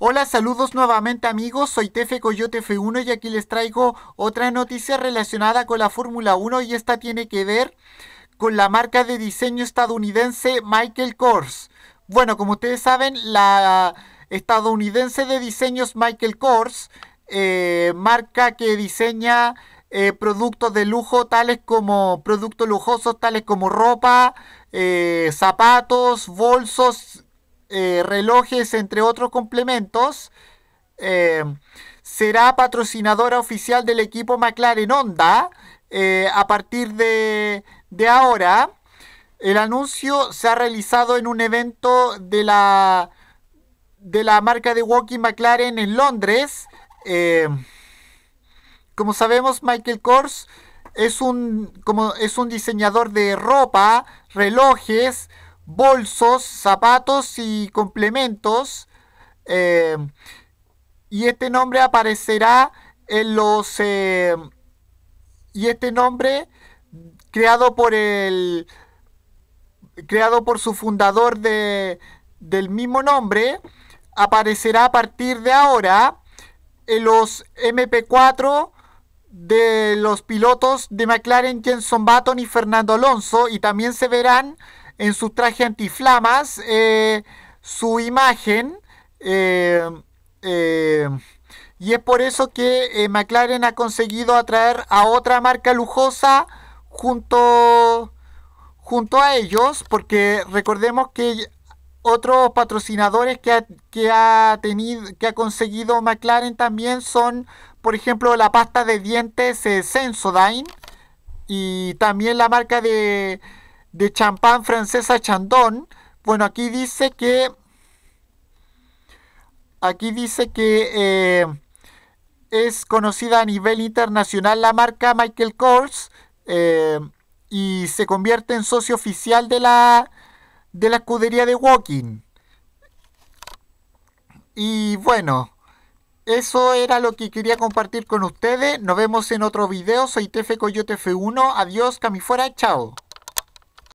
Hola, saludos nuevamente amigos, soy Tefe Coyote F1 y aquí les traigo otra noticia relacionada con la Fórmula 1 y esta tiene que ver con la marca de diseño estadounidense Michael Kors. Bueno, como ustedes saben, la estadounidense de diseños Michael Kors, eh, marca que diseña eh, productos de lujo tales como productos lujosos tales como ropa, eh, zapatos, bolsos eh, relojes, entre otros complementos, eh, será patrocinadora oficial del equipo McLaren Honda eh, a partir de, ahora. El anuncio se ha realizado en un evento de la, de la marca de Walking McLaren en Londres. como sabemos, Michael Kors es un, como, es un diseñador de ropa, relojes, bolsos, zapatos y complementos. Eh, y este nombre aparecerá en los... Eh, y este nombre creado por el... creado por su fundador de, del mismo nombre, aparecerá a partir de ahora en los MP4 de los pilotos de McLaren Jenson Button y Fernando Alonso y también se verán en su traje antiflamas, eh, su imagen. Eh, eh, y es por eso que McLaren ha conseguido atraer a otra marca lujosa junto, junto a ellos, porque recordemos que otros patrocinadores que ha, que ha, tenido que ha conseguido McLaren también son por ejemplo la pasta de dientes Sensodyne y también la marca de de champán francesa Chandon. Bueno, aquí dice que. Aquí dice que eh, es conocida a nivel internacional la marca Michael Kors eh, y se convierte en socio oficial de la, de la escudería de Walking. Y bueno, eso era lo que quería compartir con ustedes. Nos vemos en otro video. Soy Tefe Coyote F1. Adiós, fuera. Chao.